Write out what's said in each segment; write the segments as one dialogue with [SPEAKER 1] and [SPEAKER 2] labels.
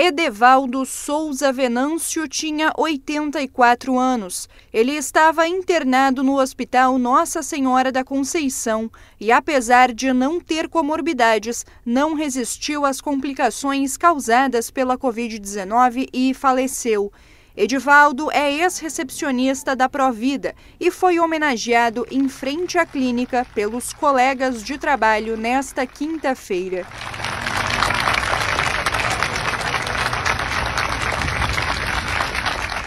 [SPEAKER 1] Edevaldo Souza Venâncio tinha 84 anos. Ele estava internado no Hospital Nossa Senhora da Conceição e, apesar de não ter comorbidades, não resistiu às complicações causadas pela Covid-19 e faleceu. Edivaldo é ex-recepcionista da Provida e foi homenageado em frente à clínica pelos colegas de trabalho nesta quinta-feira.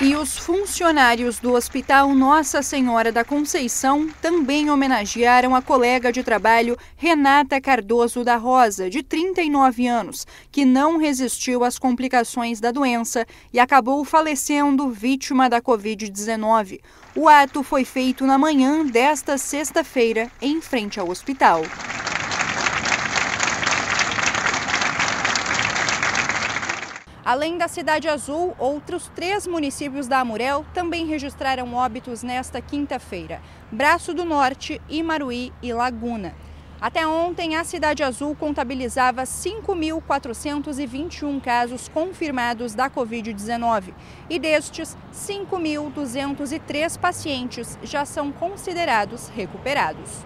[SPEAKER 1] E os funcionários do Hospital Nossa Senhora da Conceição também homenagearam a colega de trabalho Renata Cardoso da Rosa, de 39 anos, que não resistiu às complicações da doença e acabou falecendo vítima da Covid-19. O ato foi feito na manhã desta sexta-feira, em frente ao hospital. Além da Cidade Azul, outros três municípios da Amurel também registraram óbitos nesta quinta-feira: Braço do Norte, Imaruí e Laguna. Até ontem, a Cidade Azul contabilizava 5.421 casos confirmados da Covid-19 e destes, 5.203 pacientes já são considerados recuperados.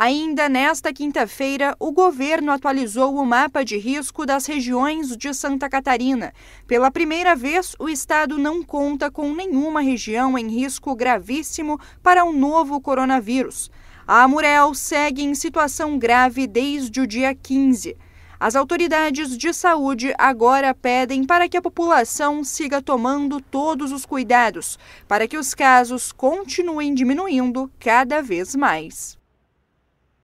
[SPEAKER 1] Ainda nesta quinta-feira, o governo atualizou o mapa de risco das regiões de Santa Catarina. Pela primeira vez, o estado não conta com nenhuma região em risco gravíssimo para o novo coronavírus. A Amurel segue em situação grave desde o dia 15. As autoridades de saúde agora pedem para que a população siga tomando todos os cuidados, para que os casos continuem diminuindo cada vez mais.